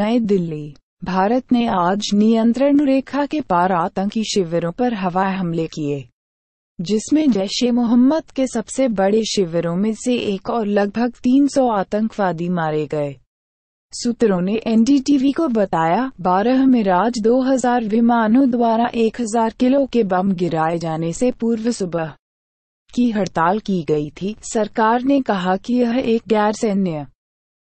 नई दिल्ली भारत ने आज नियंत्रण रेखा के पार आतंकी शिविरों पर हवाई हमले किए जिसमें जैश ए मोहम्मद के सबसे बड़े शिविरों में से एक और लगभग 300 आतंकवादी मारे गए सूत्रों ने एनडीटीवी को बताया बारह राज 2000 विमानों द्वारा 1000 किलो के बम गिराए जाने से पूर्व सुबह की हड़ताल की गई थी सरकार ने कहा कि यह एक गैर सैन्य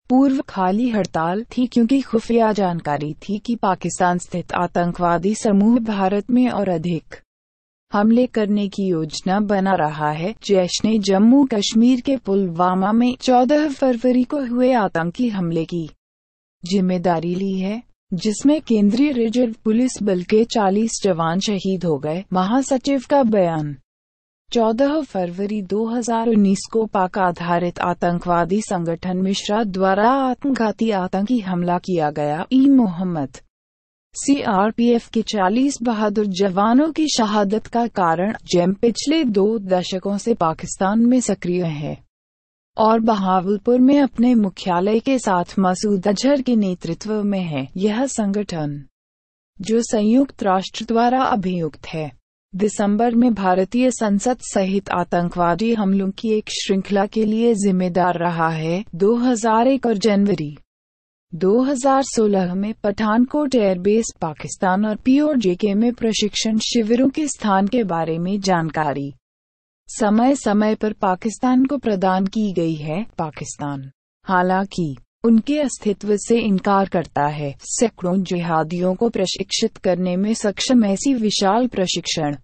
पूर्व खाली हड़ताल थी क्योंकि खुफिया जानकारी थी कि पाकिस्तान स्थित आतंकवादी समूह भारत में और अधिक हमले करने की योजना बना रहा है जैश ने जम्मू कश्मीर के पुलवामा में 14 फरवरी को हुए आतंकी हमले की जिम्मेदारी ली है जिसमें केंद्रीय रिजर्व पुलिस बल के 40 जवान शहीद हो गए महासचिव का बयान 14 फरवरी 2019 को पाक आधारित आतंकवादी संगठन मिश्रा द्वारा आत्मघाती आतंकी हमला किया गया ई मोहम्मद सीआरपीएफ के 40 बहादुर जवानों की शहादत का कारण जेम पिछले दो दशकों से पाकिस्तान में सक्रिय है और बहावलपुर में अपने मुख्यालय के साथ मसूद अजहर के नेतृत्व में है यह संगठन जो संयुक्त राष्ट्र द्वारा अभियुक्त है दिसंबर में भारतीय संसद सहित आतंकवादी हमलों की एक श्रृंखला के लिए जिम्मेदार रहा है 2001 और जनवरी 2016 में पठानकोट एयरबेस पाकिस्तान और पीओजेके में प्रशिक्षण शिविरों के स्थान के बारे में जानकारी समय समय पर पाकिस्तान को प्रदान की गई है पाकिस्तान हालांकि उनके अस्तित्व से इनकार करता है सैकड़ों जिहादियों को प्रशिक्षित करने में सक्षम ऐसी विशाल प्रशिक्षण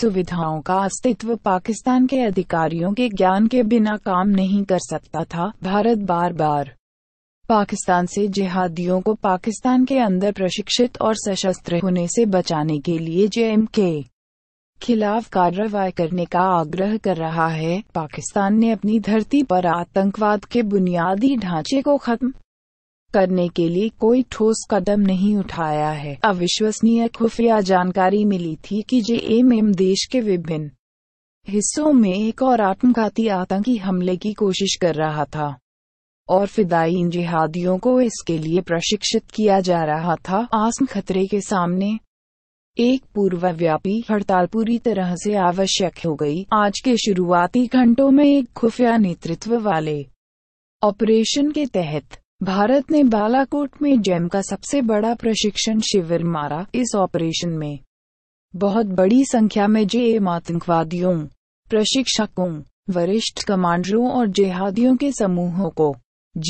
सुविधाओं का अस्तित्व पाकिस्तान के अधिकारियों के ज्ञान के बिना काम नहीं कर सकता था भारत बार बार पाकिस्तान से जिहादियों को पाकिस्तान के अंदर प्रशिक्षित और सशस्त्र होने से बचाने के लिए जेएमके खिलाफ कार्रवाई करने का आग्रह कर रहा है पाकिस्तान ने अपनी धरती पर आतंकवाद के बुनियादी ढांचे को खत्म करने के लिए कोई ठोस कदम नहीं उठाया है अविश्वसनीय खुफिया जानकारी मिली थी कि एम देश के विभिन्न हिस्सों में एक और आत्मघाती आतंकी हमले की कोशिश कर रहा था और फिदाई जिहादियों को इसके लिए प्रशिक्षित किया जा रहा था आसम खतरे के सामने एक पूर्वव्यापी हड़ताल पूरी तरह से आवश्यक हो गई आज के शुरुआती घंटों में एक खुफिया नेतृत्व वाले ऑपरेशन के तहत भारत ने बालाकोट में जैम का सबसे बड़ा प्रशिक्षण शिविर मारा इस ऑपरेशन में बहुत बड़ी संख्या में जे आतंकवादियों प्रशिक्षकों वरिष्ठ कमांडरों और जेहादियों के समूहों को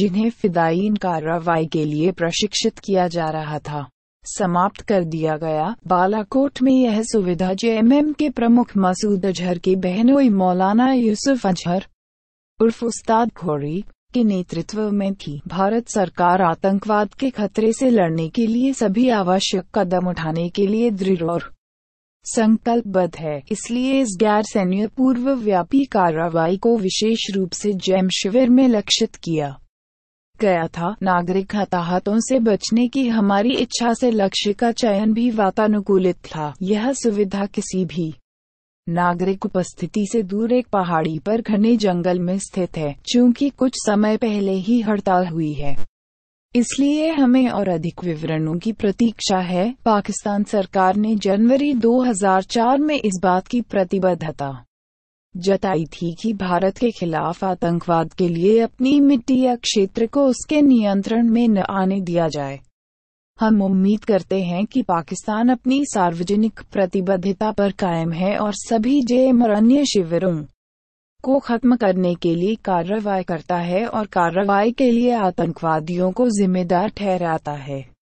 जिन्हें फिदायीन कार्रवाई के लिए प्रशिक्षित किया जा रहा था समाप्त कर दिया गया बालाकोट में यह सुविधा जेएमएम के प्रमुख मसूद अजहर की बहनोई मौलाना यूसुफ अजहर उर्फ उस्ताद घोरी के नेतृत्व में थी भारत सरकार आतंकवाद के खतरे से लड़ने के लिए सभी आवश्यक कदम उठाने के लिए दृढ़ और संकल्पबद्ध है इसलिए इस गैर सैन्य पूर्व व्यापी कार्रवाई को विशेष रूप से जैम शिविर में लक्षित किया गया था नागरिक हताहतों से बचने की हमारी इच्छा से लक्ष्य का चयन भी वातानुकूलित था यह सुविधा किसी भी नागरिक उपस्थिति से दूर एक पहाड़ी पर घने जंगल में स्थित है चूंकि कुछ समय पहले ही हड़ताल हुई है इसलिए हमें और अधिक विवरणों की प्रतीक्षा है पाकिस्तान सरकार ने जनवरी 2004 में इस बात की प्रतिबद्धता जताई थी कि भारत के खिलाफ आतंकवाद के लिए अपनी मिट्टी या क्षेत्र को उसके नियंत्रण में न आने दिया जाए हम उम्मीद करते हैं कि पाकिस्तान अपनी सार्वजनिक प्रतिबद्धता पर कायम है और सभी जे और अन्य शिविरों को खत्म करने के लिए कार्रवाई करता है और कार्रवाई के लिए आतंकवादियों को जिम्मेदार ठहराता है